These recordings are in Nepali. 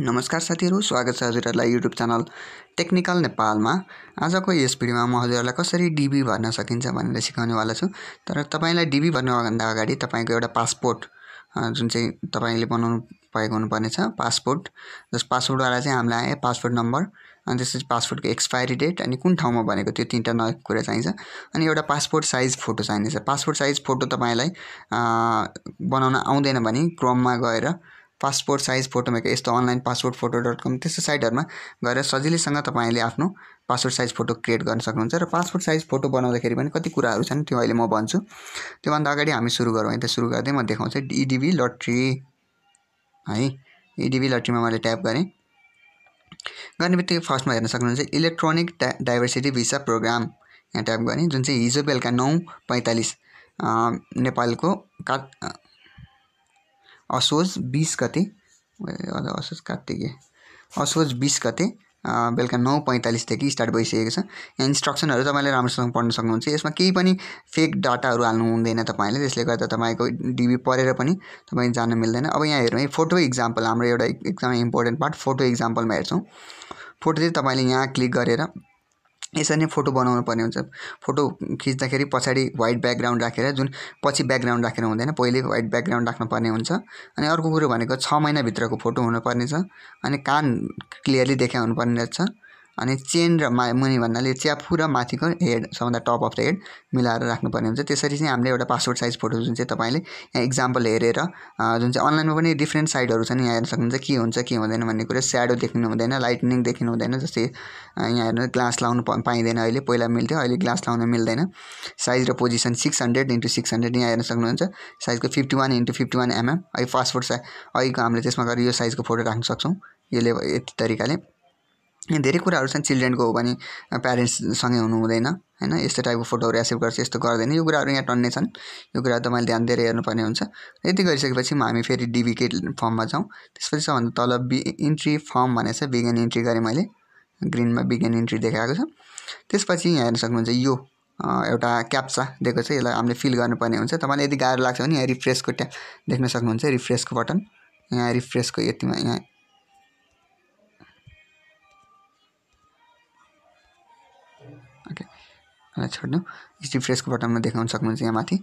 नमस्कार साथीहरू स्वागत छ हजुरहरूलाई युट्युब च्यानल टेक्निकल नेपालमा आजको यस भिडियोमा म हजुरहरूलाई कसरी डिबी भर्न सकिन्छ भनेर सिकाउनेवाला छु तर तपाईँलाई डिबी भर्नुभन्दा अगाडि तपाईँको एउटा पासपोर्ट जुन चाहिँ तपाईँले बनाउनु भएको छ पासपोर्ट जस पासपोर्टवाला चाहिँ हामीलाई आयो पासपोर्ट नम्बर अनि त्यसपछि पासपोर्टको एक्सपायरी डेट अनि कुन ठाउँमा भनेको त्यो तिनवटा नयाँ कुरा चाहिन्छ अनि एउटा पासपोर्ट साइज फोटो चाहिनेछ पासपोर्ट साइज फोटो तपाईँलाई बनाउन आउँदैन भने क्रममा गएर पासपोर्ट साइज फोटो मेकर यस्तो online passport photo dot com त्यस्तो साइटहरूमा गएर सजिलैसँग तपाईँले आफ्नो पासपोर्ट साइज फोटो क्रिएट गर्न सक्नुहुन्छ र पासपोर्ट साइज फोटो बनाउँदाखेरि पनि कति कुराहरू छन् त्यो अहिले म भन्छु त्योभन्दा अगाडि हामी सुरु गरौँ है त सुरु गर्दै म देखाउँछु इडिबी लट्री है इडिबी लट्रीमा मैले ट्याप गरेँ गर्ने बित्तिकै फर्स्टमा हेर्न सक्नुहुन्छ इलेक्ट्रोनिक डा डाइभर्सिटी भिसा प्रोग्राम यहाँ ट्याप गरेँ जुन चाहिँ हिजो बेलुका नौ पैँतालिस नेपालको का असोज बिस गते असोज कार्तिके असोज बिस गते बेलुका नौ पैँतालिसदेखि स्टार्ट भइसकेको छ यहाँ इन्स्ट्रक्सनहरू तपाईँले राम्रोसँग पढ्न सक्नुहुन्छ यसमा केही पनि फेक डाटाहरू हाल्नु हुँदैन तपाईँले त्यसले गर्दा तपाईँको डिबी परेर पनि तपाईँ जान मिल्दैन अब यहाँ हेरौँ है फोटो इक्जाम्पल हाम्रो एउटा एकदमै इम्पोर्टेन्ट पार्ट फोटो इक्जाम्पलमा हेर्छौँ फोटो चाहिँ तपाईँले यहाँ क्लिक गरेर यसरी नै फोटो बनाउनु पर्ने हुन्छ फोटो खिच्दाखेरि पछाडि वाइट ब्याकग्राउन्ड राखेर जुन पछि ब्याकग्राउन्ड राखेर हुँदैन पहिले वाइट ब्याकग्राउन्ड राख्नुपर्ने हुन्छ अनि अर्को कुरो भनेको छ महिनाभित्रको फोटो हुनुपर्नेछ अनि कान क्लियरली देखा हुनुपर्ने रहेछ अनि चेन र मा मुनि भन्नाले च्याफु र माथिको हेड सबभन्दा टप अफ द हेड मिलाएर राख्नुपर्ने हुन्छ त्यसरी चाहिँ हामीले एउटा पासपोर्ट साइज फोटो जुन चाहिँ तपाईँले यहाँ इक्जाम्पल हेरेर जुन चाहिँ अनलाइनमा पनि डिफ्रेन्ट साइडहरू छन् यहाँ हेर्न सक्नुहुन्छ के हुन्छ के हुँदैन भन्ने कुरा स्याडो देख्नु हुँदैन लाइटनिङ देखिनु हुँदैन जस्तै यहाँ हेर्नु ग्लास लाउनु पाइँदैन अहिले पहिला मिल्थ्यो अहिले ग्लास लाउन मिल्दैन साइज र position six hundred into six hundred यहाँ हेर्न सक्नुहुन्छ साइजको fifty one into fifty one mm अहिले पासपोर्ट साइज अहिलेको हामीले त्यसमा गएर यो साइजको फोटो राख्न सक्छौँ यसले यति तरिकाले धेरै कुराहरू छन् चिल्ड्रेनको हो भने प्यारेन्ट्ससँगै हुनु हुँदैन होइन यस्तो टाइपको फोटोहरू एक्सेप्ट गर्छ यस्तो गर्दैन यो कुराहरू यहाँ टन्ने छन् यो कुरा तपाईँले ध्यान दिएर हेर्नुपर्ने हुन्छ यति गरिसकेपछि हामी फेरि डिभिकेट फर्ममा जाउँ त्यसपछि सबभन्दा तल बि इन्ट्री फर्म भनेर चाहिँ बिगेन इन्ट्री गरेँ मैले ग्रिनमा बिगेन इन्ट्री देखाएको छ त्यसपछि यहाँ हेर्न सक्नुहुन्छ यो एउटा क्याप्चा दिएको छ यसलाई हामीले फिल गर्नुपर्ने हुन्छ तपाईँलाई यदि गाह्रो लाग्छ भने यहाँ रिफ्रेसको ट्या देख्न सक्नुहुन्छ रिफ्रेसको बटन यहाँ रिफ्रेसको यतिमा यहाँ छोड्नु रिफ्रेसको बटनमा देखाउन सक्नुहुन्छ यहाँ माथि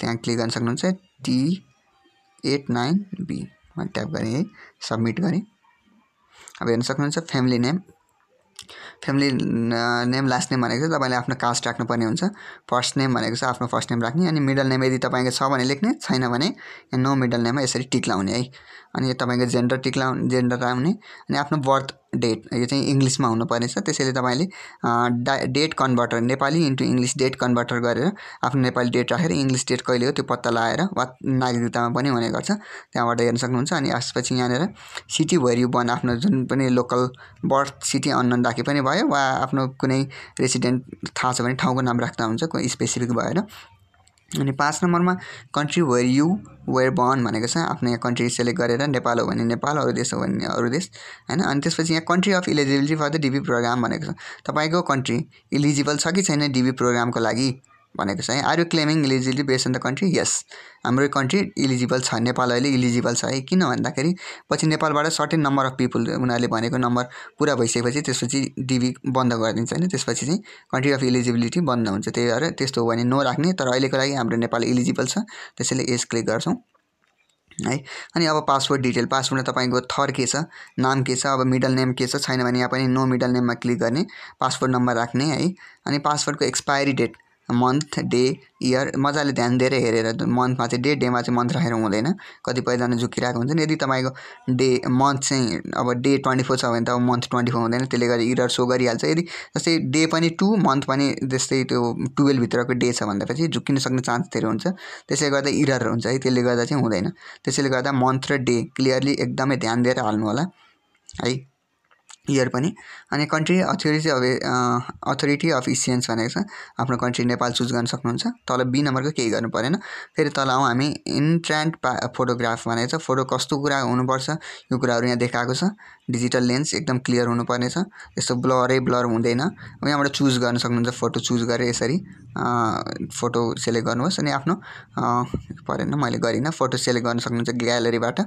त्यहाँ क्लिक गर्न सक्नुहुन्छ टी एट नाइन बी मैले ट्याप गरेँ है सब्मिट गरेँ अब हेर्न सक्नुहुन्छ family name family name last name भनेको चाहिँ तपाईँले आफ्नो कास्ट राख्नुपर्ने हुन्छ फर्स्ट नेम भनेको चाहिँ आफ्नो फर्स्ट नेम राख्ने अनि मिडल नेम यदि तपाईँको छ भने लेख्ने छैन भने यहाँ नो मिडल नेममा यसरी टिक लाउने है अनि तपाईँको जेन्डर टिक लाउने जेन्डर लाउने अनि आफ्नो बर्थ डेट यो चाहिँ इङ्ग्लिसमा हुनुपर्ने छ त्यसैले तपाईँले डा date converter Nepali into English date converter गरेर आफ्नो नेपाली डेट राखेर इङ्ग्लिस डेट कहिले हो त्यो पत्ता लगाएर वा नागरिकतामा पनि हुने गर्छ त्यहाँबाट हेर्न सक्नुहुन्छ अनि यसपछि यहाँनिर सिटी वेयर बन आफ्नो जुन पनि लोकल बर्थ सिटी अन्न राखे पनि भयो वा आफ्नो कुनै रेसिडेन्ट थाहा छ भने ठाउँको नाम राख्दा हुन्छ स्पेसिफिक भएर अनि पाँच नम्बरमा country where you were born भनेको छ आफ्नो यहाँ कन्ट्री सेलेक्ट गरेर नेपाल हो भने नेपाल अरू देश हो भने अरू देश होइन अनि त्यसपछि यहाँ country of eligibility for the DV programme भनेको छ तपाईँको कन्ट्री इलिजिबल छ कि छैन डिबी प्रोग्रामको लागि भनेको छ है are you claiming eligibility base on the country यस हाम्रो कन्ट्री इलिजिबल छ नेपाल अहिले इलिजिबल छ है किन भन्दाखेरि पछि नेपालबाट सर्टेन नम्बर अफ पिपल उनीहरूले भनेको नम्बर पुरा भइसकेपछि त्यसपछि डिभी बन्द गरिदिन्छ होइन त्यसपछि चाहिँ कन्ट्री अफ इलिजिबिलिटी बन्द हुन्छ त्यही भएर त्यस्तो हो भने नो राख्ने तर अहिलेको लागि हाम्रो नेपाल इलिजिबल छ त्यसैले यस क्लिक गर्छौँ है अनि अब पासवर्ड डिटेल पासवर्डमा तपाईँको थर के छ नाम के छ अब मिडल नेम के छ छैन भने यहाँ पनि नो मिडल नेममा क्लिक गर्ने पासवर्ड नम्बर राख्ने है अनि पासवर्डको expiry date month day year मजाले ध्यान दिएर हेरेर मन्थमा चाहिँ डे डेमा चाहिँ मन्थ राखेर हुँदैन कतिपयजना झुकिरहेको हुन्छ नि यदि तपाईँको डे मन्थ चाहिँ अब डे ट्वेन्टी फोर छ भने त अब मन्थ ट्वेन्टी फोर हुँदैन त्यसले गर्दा इयर सो गरिहाल्छ यदि जस्तै डे पनि टु मन्थ पनि जस्तै त्यो टुवेल्भभित्रको डे छ चाहिँ झुक्किन सक्ने चान्स धेरै हुन्छ त्यसले गर्दा इयर हुन्छ है त्यसले गर्दा चाहिँ हुँदैन त्यसैले गर्दा मन्थ र डे क्लियरली एकदमै ध्यान दिएर हाल्नु होला है इयर पनि अनि country authority of authority of issuance भनेको छ आफ्नो कन्ट्री नेपाल चुज गर्न सक्नुहुन्छ तल बी नम्बरको केही गर्नु परेन फेरि तल आउँ हामी इन्ट्रान्ट पा फोटोग्राफ भनेको छ फोटो कस्तो कुरा हुनुपर्छ यो कुराहरू यहाँ देखाएको छ डिजिटल लेन्स एकदम क्लियर हुनुपर्नेछ यस्तो ब्लरै ब्लर हुँदैन यहाँबाट चुज गर्न सक्नुहुन्छ फोटो चुज गरेर यसरी फोटो सेलेक्ट गर्नुहोस् अनि आफ्नो परेन मैले गरिनँ फोटो सेलेक्ट गर्न सक्नुहुन्छ ग्यालेरीबाट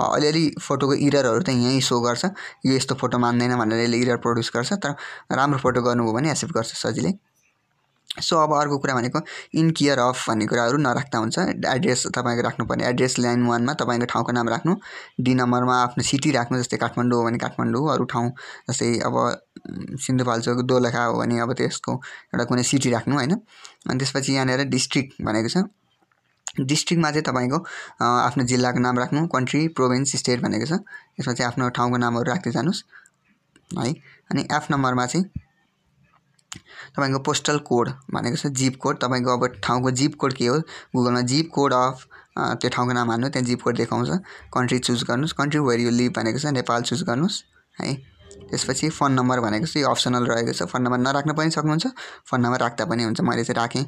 अलिअलि फोटोको इररहरू त यहीँ सो गर्छ यो यस्तो फोटो मान्दैन भनेर यसले इरर प्रड्युस गर्छ तर राम्रो फोटो गर्नुभयो भने एक्सेप्ट गर्छ सजिलै सो अब अर्को कुरा भनेको इन केयर अफ भन्ने कुराहरू नराख्दा हुन्छ एड्रेस तपाईँको राख्नुपर्ने एड्रेस लाइन वानमा तपाईँको ठाउँको नाम राख्नु डी नम्बरमा आफ्नो सिटी राख्नु जस्तै काठमाडौँ हो भने काठमाडौँ अरू ठाउँ जस्तै अब सिन्धुपाल्चोक दोलखा हो भने अब त्यसको एउटा कुनै सिटी राख्नु होइन अनि त्यसपछि यहाँनिर डिस्ट्रिक्ट भनेको छ डिस्ट्रिक्टमा चाहिँ तपाईँको आफ्नो जिल्लाको नाम राख्नु कन्ट्री प्रोभिन्स स्टेट भनेको छ यसमा चाहिँ आफ्नो ठाउँको नामहरू राख्दै जानुहोस् है अनि एफ नम्बरमा चाहिँ तपाईँको पोस्टल कोड भनेको छ जिप कोड तपाईँको अब ठाउँको जिप कोड के हो गुगलमा जिप कोड अफ त्यो ठाउँको नाम हान्नु त्यहाँ जिप कोड देखाउँछ कन्ट्री चुज गर्नुहोस् कन्ट्री वेयर यु लिभ भनेको छ नेपाल चुज गर्नुहोस् है त्यसपछि फोन नम्बर भनेको चाहिँ यो अप्सनल रहेको छ फोन नम्बर नराख्न पनि सक्नुहुन्छ फोन नम्बर राख्दा पनि हुन्छ मैले चाहिँ राखेँ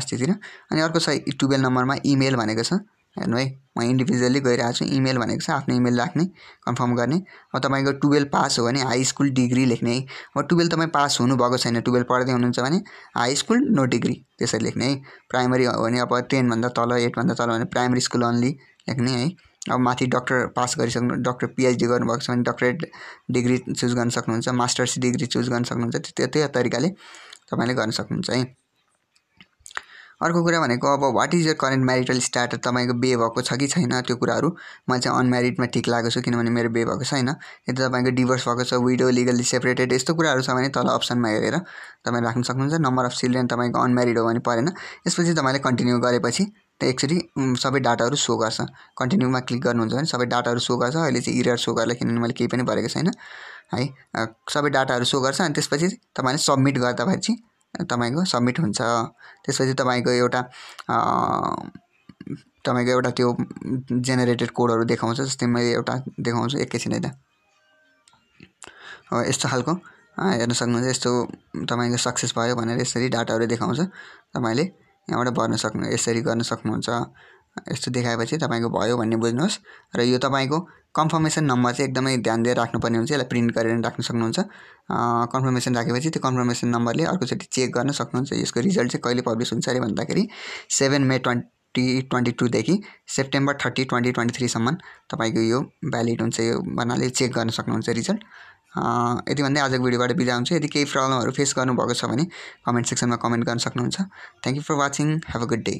अस्तितिर अनि अर्को छ टुवेल्भ नम्बरमा इमेल भनेको छ हेर्नु है म इन्डिभिजुअली गइरहेको छु इमेल भनेको छ आफ्नो इमेल राख्ने कन्फर्म गर्ने अब तपाईँको टुवेल्भ पास हो भने हाई स्कुल डिग्री लेख्ने है अब टुवेल्भ तपाईँ पास हुनुभएको छैन टुवेल्भ पढ्दै हुनुहुन्छ भने हाई स्कुल नो डिग्री त्यसरी लेख्ने है प्राइमरी हो भने अब टेनभन्दा तल एटभन्दा तल भने प्राइमरी स्कुल अन्ली लेख्ने है अब माथि डक्टर पास गरिसक्नु डक्टर पिएचडी गर्नुभएको छ भने डक्टरेट डिग्री चुज गर्न सक्नुहुन्छ मास्टर्स डिग्री चुज गर्न सक्नुहुन्छ त्यो त्यो तरिकाले तपाईँले गर्न सक्नुहुन्छ है अर्को कुरा भनेको अब what is your current marital status तपाईँको बे भएको छ कि छैन त्यो कुराहरू म चाहिँ अनम्यारिडमा ठिक लागेको छु किनभने मेरो बे भएको छैन यदि तपाईँको डिभोर्स भएको छ विडो लिगली सेपरेटेड यस्तो कुराहरू छ भने तल अप्सनमा हेरेर तपाईँ राख्न सक्नुहुन्छ नम्बर अफ चिल्ड्रेन तपाईँको अनम्यारिड हो भने परेन यसपछि तपाईँले कन्टिन्यू गरेपछि त्यो एकचोटि सबै डाटाहरू सो गर्छ कन्टिन्यूमा क्लिक गर्नुहुन्छ भने सबै डाटाहरू सो गर्छ अहिले चाहिँ इरर सो गर्ला किनभने मैले केही पनि भरेको छैन है सबै डाटाहरू सो गर्छ अनि त्यसपछि तपाईँले सब्मिट गर्दाखेरि चाहिँ तपाईँको सब्मिट हुन्छ त्यसपछि तपाईँको एउटा तपाईँको एउटा त्यो जेनेरेटेड कोडहरू देखाउँछ जस्तै मैले एउटा देखाउँछु एकैछिन यता यस्तो खालको हेर्न सक्नुहुन्छ यस्तो तपाईँको सक्सेस भयो भनेर यसरी डाटाहरू देखाउँछ तपाईँले यहाँबाट भर्न सक्नु यसरी गर्न सक्नुहुन्छ यस्तो देखाएपछि तपाईँको भयो भन्ने बुझ्नुहोस् र यो तपाईँको कन्फर्मेसन नम्बर चाहिँ एकदमै ध्यान दिएर राख्नुपर्ने हुन्छ यसलाई प्रिन्ट गरेर राख्न सक्नुहुन्छ कन्फर्मेसन राखेपछि त्यो कन्फर्मेसन नम्बरले अर्कोचोटि चेक गर्न सक्नुहुन्छ यसको रिजल्ट चाहिँ कहिले पब्लिस हुन्छ अरे भन्दाखेरि सेभेन मे ट्वेन्टी ट्वेन्टी टूदेखि सेप्टेम्बर थर्टी ट्वेन्टी ट्वेन्टी थ्रीसम्म तपाईँको यो भ्यालिड हुन्छ यो भन्नाले चेक गर्न सक्नुहुन्छ रिजल्ट यति भन्दै आजको भिडियोबाट बिदा हुन्छ यदि केही प्रब्लमहरू फेस गर्नुभएको छ भने कमेन्ट सेक्सनमा कमेन्ट गर्न सक्नुहुन्छ thank you for watching have a good day